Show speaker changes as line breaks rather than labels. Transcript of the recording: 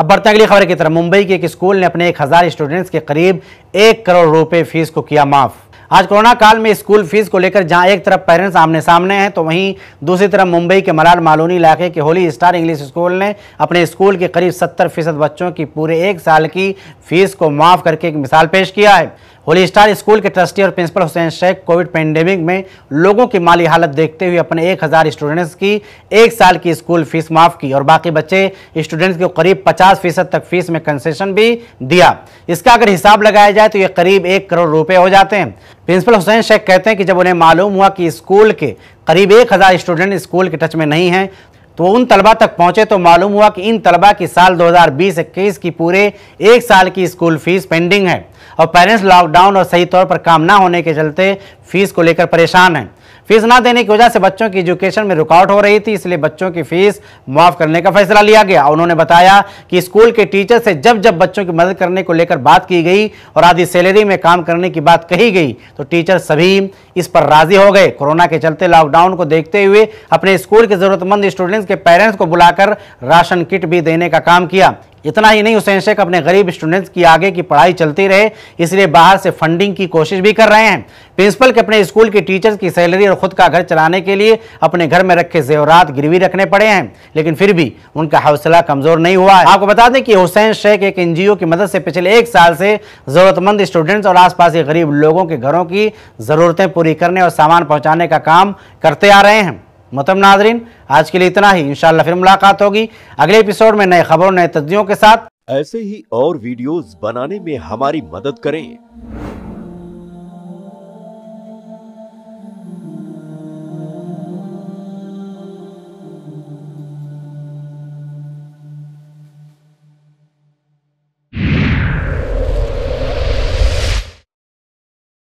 अब बढ़ते अगली खबर की तरफ मुंबई के एक स्कूल ने अपने एक हज़ार स्टूडेंट्स के करीब एक करोड़ रुपए फीस को किया माफ़ आज कोरोना काल में स्कूल फीस को लेकर जहां एक तरफ पेरेंट्स आमने सामने हैं तो वहीं दूसरी तरफ मुंबई के मलाड मालोनी इलाके के होली स्टार इंग्लिश स्कूल ने अपने स्कूल के करीब सत्तर फीसद बच्चों की पूरे एक साल की फीस को माफ़ करके एक मिसाल पेश किया है होली स्टार स्कूल के ट्रस्टी और principal Hussain Sheikh covid pandemic में लोगों की माली हालत देखते हुए अपने एक हज़ार स्टूडेंट्स की एक साल की स्कूल फीस माफ़ की और बाकी बच्चे स्टूडेंट्स को करीब पचास फीसद तक फीस में कंसेशन भी दिया इसका अगर हिसाब लगाया जाए तो ये करीब एक करोड़ रुपये हो जाते हैं प्रिंसिपल हुसैन शेख कहते हैं कि जब उन्हें मालूम हुआ कि स्कूल के करीब एक हज़ार स्टूडेंट स्कूल के टच में नहीं हैं तो उन तलबा तक पहुंचे तो मालूम हुआ कि इन तलबा की साल 2020-21 की पूरे एक साल की स्कूल फीस पेंडिंग है और पेरेंट्स लॉकडाउन और सही तौर पर काम ना होने के चलते फीस को लेकर परेशान हैं फीस ना देने की वजह से बच्चों की एजुकेशन में रुकावट हो रही थी इसलिए बच्चों की फीस माफ़ करने का फैसला लिया गया उन्होंने बताया कि स्कूल के टीचर से जब जब बच्चों की मदद करने को लेकर बात की गई और आधी सैलरी में काम करने की बात कही गई तो टीचर सभी इस पर राजी हो गए कोरोना के चलते लॉकडाउन को देखते हुए अपने स्कूल के जरूरतमंद स्टूडेंट्स के पेरेंट्स को बुलाकर राशन किट भी देने का काम किया इतना ही नहीं हुसैन शेख अपने गरीब स्टूडेंट्स की आगे की पढ़ाई चलती रहे इसलिए बाहर से फंडिंग की कोशिश भी कर रहे हैं प्रिंसिपल के अपने स्कूल के टीचर्स की सैलरी और खुद का घर चलाने के लिए अपने घर में रखे जेवरात गिरवी रखने पड़े हैं लेकिन फिर भी उनका हौसला कमजोर नहीं हुआ है आपको बता दें कि हुसैन शेख एक एनजीओ की मदद से पिछले एक साल से जरूरतमंद स्टूडेंट्स और आसपास के गरीब लोगों के घरों की जरूरतें पूरी करने और सामान पहुंचाने का काम करते आ रहे हैं मतम नाजरीन आज के लिए इतना ही इंशाल्लाह फिर मुलाकात होगी अगले एपिसोड में नए खबरों नए तजियों के साथ
ऐसे ही और वीडियोस बनाने में हमारी मदद करें